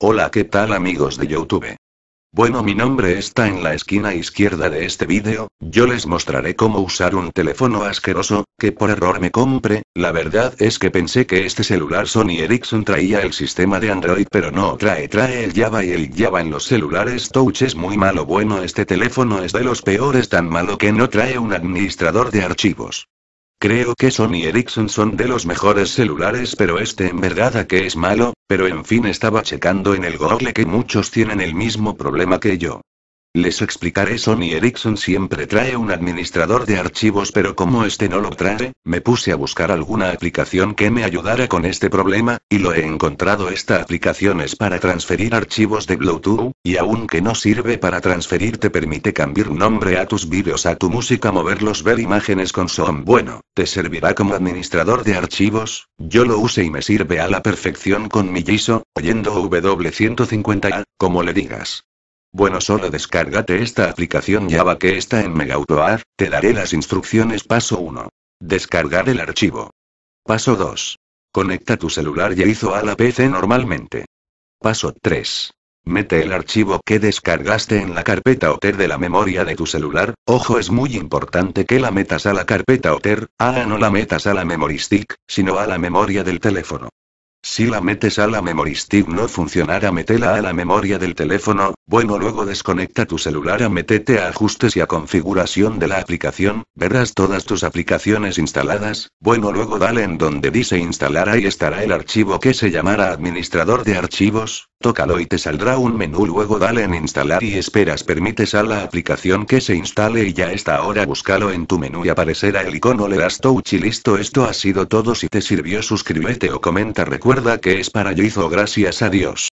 Hola qué tal amigos de Youtube. Bueno mi nombre está en la esquina izquierda de este vídeo, yo les mostraré cómo usar un teléfono asqueroso, que por error me compre, la verdad es que pensé que este celular Sony Ericsson traía el sistema de Android pero no trae trae el Java y el Java en los celulares touch es muy malo bueno este teléfono es de los peores tan malo que no trae un administrador de archivos. Creo que Sony Ericsson son de los mejores celulares pero este en verdad a que es malo, pero en fin estaba checando en el google que muchos tienen el mismo problema que yo. Les explicaré Sony Ericsson siempre trae un administrador de archivos pero como este no lo trae, me puse a buscar alguna aplicación que me ayudara con este problema, y lo he encontrado esta aplicación es para transferir archivos de Bluetooth, y aunque no sirve para transferir te permite cambiar nombre a tus vídeos a tu música moverlos ver imágenes con son bueno, te servirá como administrador de archivos, yo lo use y me sirve a la perfección con mi Jiso oyendo W150A, como le digas. Bueno, solo descárgate esta aplicación Java que está en MegaAutoAR, te daré las instrucciones paso 1. Descargar el archivo. Paso 2. Conecta tu celular hizo a la PC normalmente. Paso 3. Mete el archivo que descargaste en la carpeta OTER de la memoria de tu celular. Ojo, es muy importante que la metas a la carpeta OTER, ah, no la metas a la memory stick, sino a la memoria del teléfono. Si la metes a la memory stick no funcionará, metela a la memoria del teléfono, bueno, luego desconecta tu celular a metete a ajustes y a configuración de la aplicación, verás todas tus aplicaciones instaladas, bueno, luego dale en donde dice instalar, ahí estará el archivo que se llamará administrador de archivos, tócalo y te saldrá un menú, luego dale en instalar y esperas, permites a la aplicación que se instale y ya está, ahora búscalo en tu menú y aparecerá el icono, le das touch y listo, esto ha sido todo, si te sirvió suscríbete o comenta, recuerda que es para yo hizo gracias a Dios.